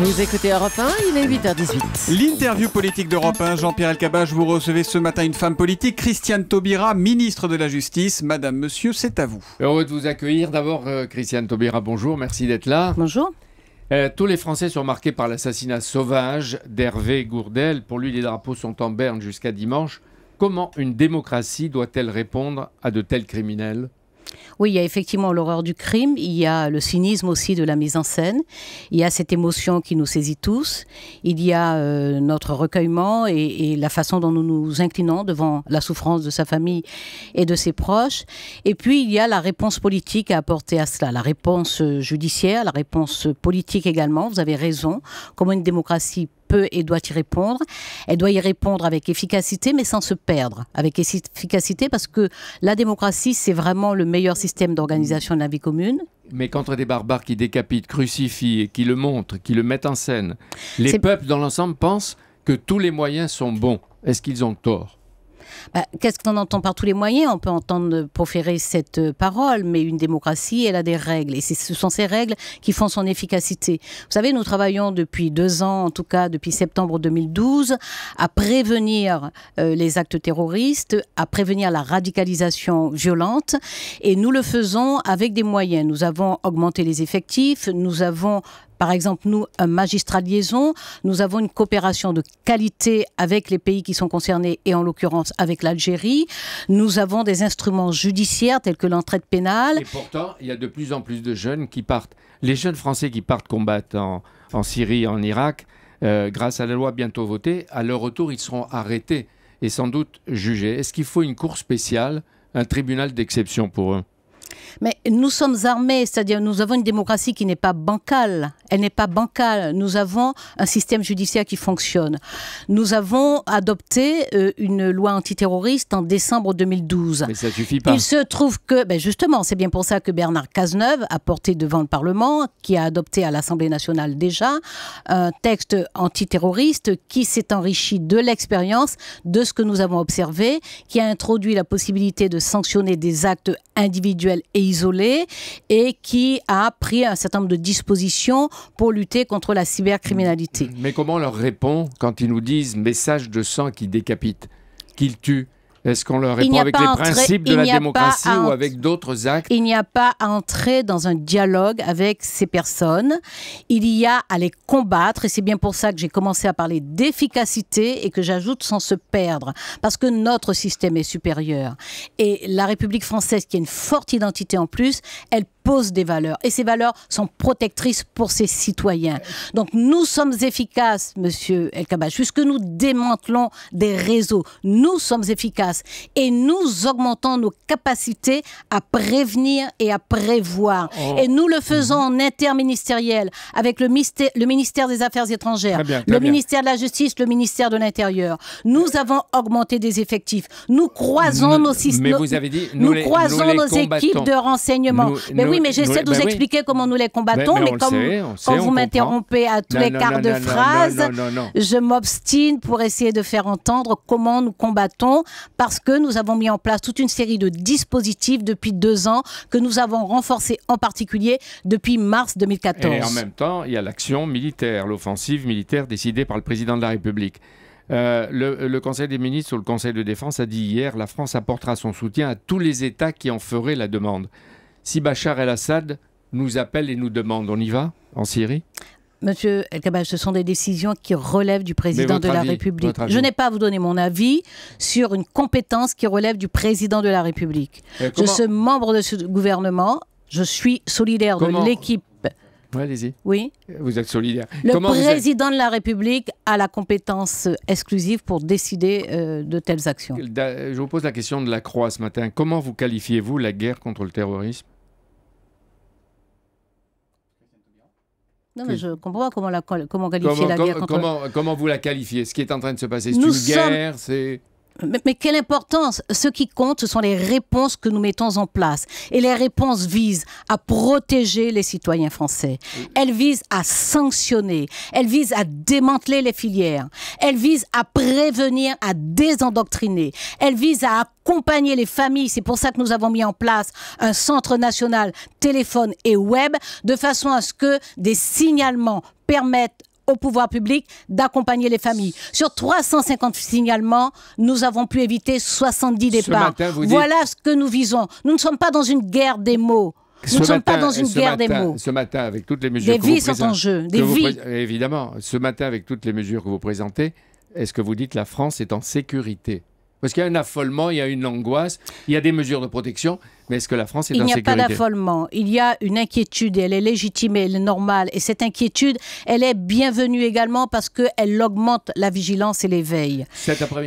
Vous écoutez Europe 1, il est 8h18. L'interview politique d'Europe 1, Jean-Pierre Elkabach, vous recevez ce matin une femme politique, Christiane Taubira, ministre de la Justice. Madame, monsieur, c'est à vous. Heureux de vous accueillir. D'abord, euh, Christiane Taubira, bonjour, merci d'être là. Bonjour. Euh, tous les Français sont marqués par l'assassinat sauvage d'Hervé Gourdel. Pour lui, les drapeaux sont en berne jusqu'à dimanche. Comment une démocratie doit-elle répondre à de tels criminels oui, il y a effectivement l'horreur du crime, il y a le cynisme aussi de la mise en scène, il y a cette émotion qui nous saisit tous, il y a euh, notre recueillement et, la façon dont nous nous inclinons devant la souffrance de sa famille et de ses proches. Et puis, il y a la réponse politique à apporter à cela, la réponse euh, judiciaire, la réponse politique également, vous avez raison, comme une démocratie peut et doit y répondre. Elle doit y répondre avec efficacité, mais sans se perdre. Avec efficacité, parce que la démocratie, c'est vraiment le meilleur système d'organisation de la vie commune. Mais contre des barbares qui décapitent, crucifient, qui le montrent, qui le mettent en scène, les peuples dans l'ensemble pensent que tous les moyens sont bons. Est-ce qu'ils ont tort bah, qu'est-ce qu'on entend par tous les moyens On peut entendre proférer cette parole, mais une démocratie, elle a des règles. Et ce sont ces règles qui font son efficacité. Vous savez, nous travaillons depuis deux ans, en tout cas depuis septembre 2012, à prévenir euh, les actes terroristes, à prévenir la radicalisation violente. Et nous le faisons avec des moyens. Nous avons augmenté les effectifs, nous avons par exemple, nous, un euh, magistrat liaison, nous avons une coopération de qualité avec les pays qui sont concernés et en l'occurrence avec l'Algérie. Nous avons des instruments judiciaires tels que l'entraide pénale. Et pourtant, il y a de plus en plus de jeunes qui partent. Les jeunes Français qui partent combattre en, Syrie, en Irak, euh, grâce à la loi bientôt votée, à leur retour, ils seront arrêtés et sans doute jugés. Est-ce qu'il faut une cour spéciale, un tribunal d'exception pour eux mais nous sommes armés, c'est-à-dire nous avons une démocratie qui n'est pas bancale. Elle n'est pas bancale. Nous avons un système judiciaire qui fonctionne. Nous avons adopté euh, une loi antiterroriste en décembre 2012. Mais ça suffit pas. Il se trouve que, ben, justement, c'est bien pour ça que Bernard Cazeneuve a porté devant le Parlement, qui a adopté à l'Assemblée nationale déjà, un texte antiterroriste qui s'est enrichi de l'expérience, de ce que nous avons observé, qui a introduit la possibilité de sanctionner des actes individuel et isolé, et qui a pris un certain nombre de dispositions pour lutter contre la cybercriminalité. Mais comment leur répond quand ils nous disent message de sang qui décapite, qu'il tue est-ce qu'on leur répond avec les principes de la démocratie ou avec d'autres actes Il n'y a pas à entrer dans un dialogue avec ces personnes. Il y a à les combattre et c'est bien pour ça que j'ai commencé à parler d'efficacité et que j'ajoute sans se perdre parce que notre système est supérieur. Et la République française qui a une forte identité en plus, elle pose des valeurs et ces valeurs sont protectrices pour ses citoyens. Donc nous sommes efficaces, monsieur El Kabach, puisque nous démantelons des réseaux. Nous sommes efficaces et nous augmentons nos capacités à prévenir et à prévoir. Oh. Et nous le faisons mhm. en interministériel avec le, ministère des Affaires étrangères, le ministère de la Justice, le ministère de l'Intérieur. Nous euh. avons augmenté des effectifs. Nous croisons nos systèmes. nous, croisons nos équipes de renseignement. mais oui, mais j'essaie de vous expliquer comment nous les combattons, mais, comme quand vous m'interrompez à tous les quarts de phrase, je m'obstine pour essayer de faire entendre comment nous combattons parce que nous avons mis en place toute une série de dispositifs depuis deux ans que nous avons renforcés en particulier depuis mars 2014. Et en même temps, il y a l'action militaire, l'offensive militaire décidée par le président de la République. Euh, le, le, Conseil des ministres ou le Conseil de défense a dit hier la France apportera son soutien à tous les États qui en feraient la demande. Si Bachar el-Assad nous appelle et nous demande, on y va en Syrie Monsieur El ce sont des décisions qui relèvent du président de la République. Je n'ai pas à vous donner mon avis sur une compétence qui relève du président de la République. Je suis membre de ce gouvernement, je suis solidaire de l'équipe. allez Oui. Vous êtes solidaire. Le président de la République a la compétence exclusive pour décider euh, de telles actions. Je vous pose la question de la Croix ce matin. Comment vous qualifiez-vous la guerre contre le terrorisme Non, mais je comprends pas comment, la, comment qualifier la guerre. Comment, comment vous la qualifiez Ce qui est en train de se passer, c'est une guerre c'est mais, quelle importance Ce qui compte, ce sont les réponses que nous mettons en place. Et les réponses visent à protéger les citoyens français. Elles visent à sanctionner. Elles visent à démanteler les filières. Elles visent à prévenir, à désendoctriner. Elles visent à accompagner les familles. C'est pour ça que nous avons mis en place un centre national téléphone et web de façon à ce que des signalements permettent au pouvoir public d'accompagner les familles. Sur 350 signalements, nous avons pu éviter 70 départs. Voilà ce que nous visons. Nous ne sommes pas dans une guerre des mots. Nous ne sommes pas dans une guerre des mots. Ce matin, avec toutes les mesures que vous sont en jeu, Évidemment, ce matin, avec toutes les mesures que vous présentez, est-ce que vous dites que la France est en sécurité Parce qu'il y a un affolement, il y a une angoisse, il y a des mesures de protection. Mais est-ce que la France est Il n'y a pas d'affolement. Il y a une inquiétude et elle est légitime et elle est normale. Et cette inquiétude, elle est bienvenue également parce qu'elle augmente la vigilance et l'éveil.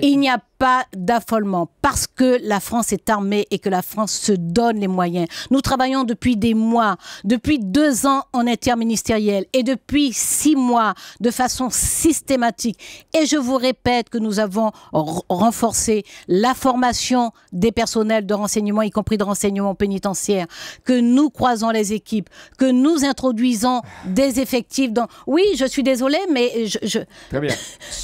Il n'y a pas d'affolement parce que la France est armée et que la France se donne les moyens. Nous travaillons depuis des mois, depuis deux ans en interministériel et depuis six mois de façon systématique. Et je vous répète que nous avons renforcé la formation des personnels de renseignement, y compris de renseignement pénitentiaire, que nous croisons les équipes, que nous introduisons des effectifs Oui, je suis désolée, mais je,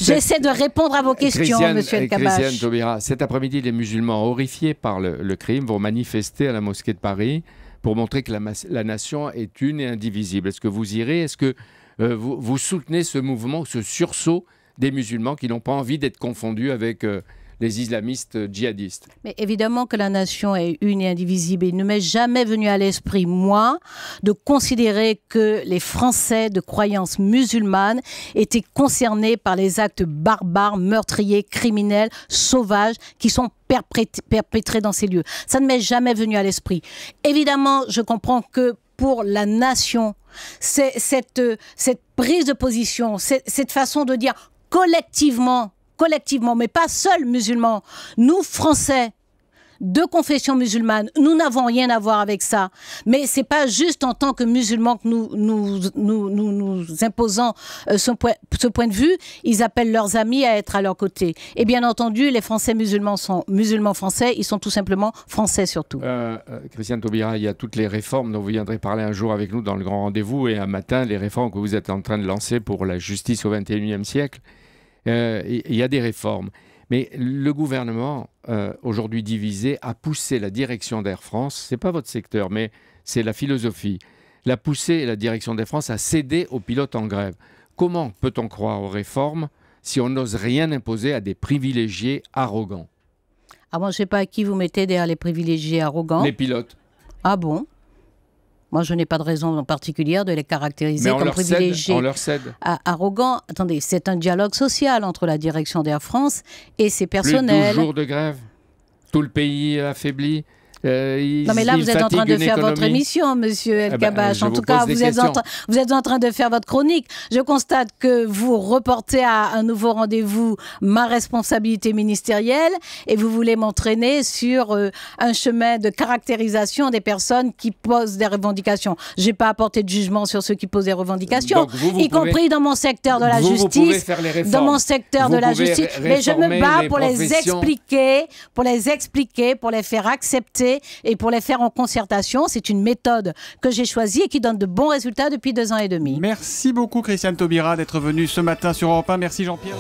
j'essaie de répondre à vos questions, monsieur le Christiane cet après-midi, les musulmans horrifiés par le, crime vont manifester à la mosquée de Paris pour montrer que la, la, nation est une et indivisible. Est-ce que vous irez Est-ce que euh, vous, soutenez ce mouvement, ce sursaut des musulmans qui n'ont pas envie d'être confondus avec euh, les islamistes djihadistes. Mais évidemment que la nation est une et indivisible. Il ne m'est jamais venu à l'esprit, moi, de considérer que les Français de croyance musulmane étaient concernés par les actes barbares, meurtriers, criminels, sauvages qui sont perpétrés dans ces lieux. Ça ne m'est jamais venu à l'esprit. Évidemment, je comprends que pour la nation, cette, cette prise de position, cette façon de dire collectivement collectivement, mais pas seuls musulmans, nous Français, de confession musulmane. Nous n'avons rien à voir avec ça. Mais c'est pas juste en tant que musulmans que nous nous, nous, nous, imposons euh, ce point, ce point de vue. Ils appellent leurs amis à être à leur côté. Et bien entendu, les Français musulmans sont musulmans français. Ils sont tout simplement français surtout. Euh, euh, Christiane Taubira, il y a toutes les réformes dont vous viendrez parler un jour avec nous dans le grand rendez-vous et un matin, les réformes que vous êtes en train de lancer pour la justice au XXIe siècle. Euh, il y a des réformes. Mais le gouvernement, euh, aujourd'hui divisé, a poussé la direction d'Air France, ce n'est pas votre secteur, mais c'est la philosophie, l'a poussé la direction d'Air France à céder aux pilotes en grève. Comment peut-on croire aux réformes si on n'ose rien imposer à des privilégiés arrogants Ah bon, je sais pas à qui vous mettez derrière les privilégiés arrogants. Les pilotes. Ah bon moi, je n'ai pas de raison en particulière de les caractériser comme privilégiés. Ah, arrogants. Attendez, c'est un dialogue social entre la direction d'Air France et ses personnels. Plus jours de grève. Tout le pays affaibli. Euh, non, mais là, vous êtes en train de faire votre émission, monsieur eh ben, El Kabash. en tout cas, vous êtes en, vous êtes en, train de faire votre chronique. Je constate que vous reportez à un nouveau rendez-vous ma responsabilité ministérielle et vous voulez m'entraîner sur euh, un chemin de caractérisation des personnes qui posent des revendications. Je n'ai pas apporté de jugement sur ceux qui posent des revendications, y compris dans mon secteur de la justice. dans mon secteur de la justice. Mais je me bats pour les expliquer, pour les expliquer, pour les faire accepter et pour les faire en concertation. C'est une méthode que j'ai choisie et qui donne de bons résultats depuis deux ans et demi. Merci beaucoup, Christiane Taubira, d'être venue ce matin sur Europe 1. Merci, Jean-Pierre.